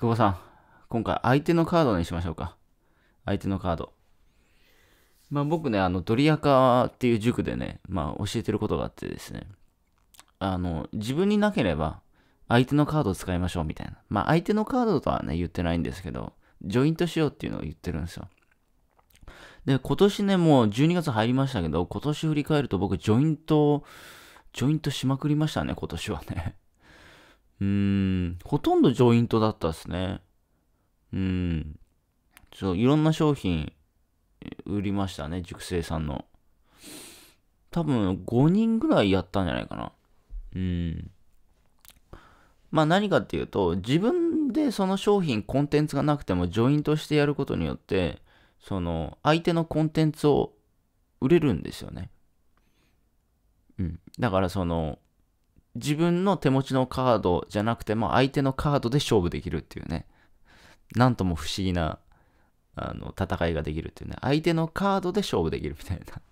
久保さん、今回相手のカードにしましょうか。相手のカード。まあ僕ね、あの、ドリアカっていう塾でね、まあ教えてることがあってですね、あの、自分になければ相手のカードを使いましょうみたいな。まあ相手のカードとはね、言ってないんですけど、ジョイントしようっていうのを言ってるんですよ。で、今年ね、もう12月入りましたけど、今年振り返ると僕、ジョイント、ジョイントしまくりましたね、今年はね。うん、ほとんどジョイントだったっすね。うん。そう、いろんな商品売りましたね、熟成さんの。多分5人ぐらいやったんじゃないかな。うん。まあ何かっていうと、自分でその商品、コンテンツがなくてもジョイントしてやることによって、その相手のコンテンツを売れるんですよね。うん。だからその、自分の手持ちのカードじゃなくても相手のカードで勝負できるっていうね。なんとも不思議なあの戦いができるっていうね。相手のカードで勝負できるみたいな。だか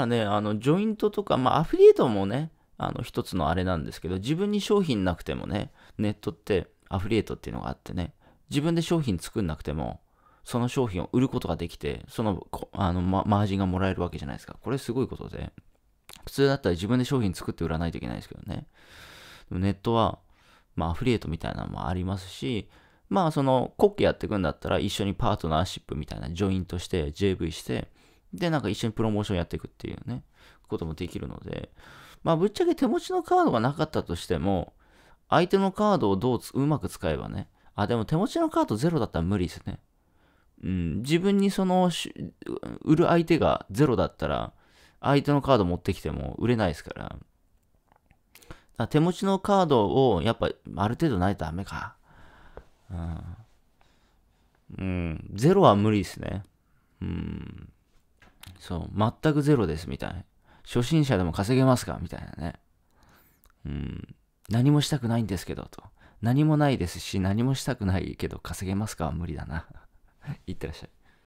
らね、あのジョイントとか、まあ、アフィリエイトもね、あの一つのあれなんですけど、自分に商品なくてもね、ネットってアフィリエイトっていうのがあってね、自分で商品作んなくても、その商品を売ることができて、そのあの、ま、マージンがもらえるわけじゃないですか。これすごいことで。普通だったら自分で商品作って売らないといけないですけどね。ネットは、まあ、アフリエイトみたいなのもありますし、まあ、その、コッケやっていくんだったら、一緒にパートナーシップみたいな、ジョイントして、JV して、で、なんか一緒にプロモーションやっていくっていうね、こともできるので、まあ、ぶっちゃけ手持ちのカードがなかったとしても、相手のカードをどううまく使えばね、あ、でも手持ちのカードゼロだったら無理ですね。うん、自分にその、売る相手がゼロだったら、相手のカード持ってきても売れないですから。から手持ちのカードをやっぱある程度ないとダメか。うん。うん。ゼロは無理ですね。うん。そう。全くゼロですみたいな。初心者でも稼げますかみたいなね。うん。何もしたくないんですけどと。何もないですし、何もしたくないけど稼げますかは無理だな。い ってらっしゃい。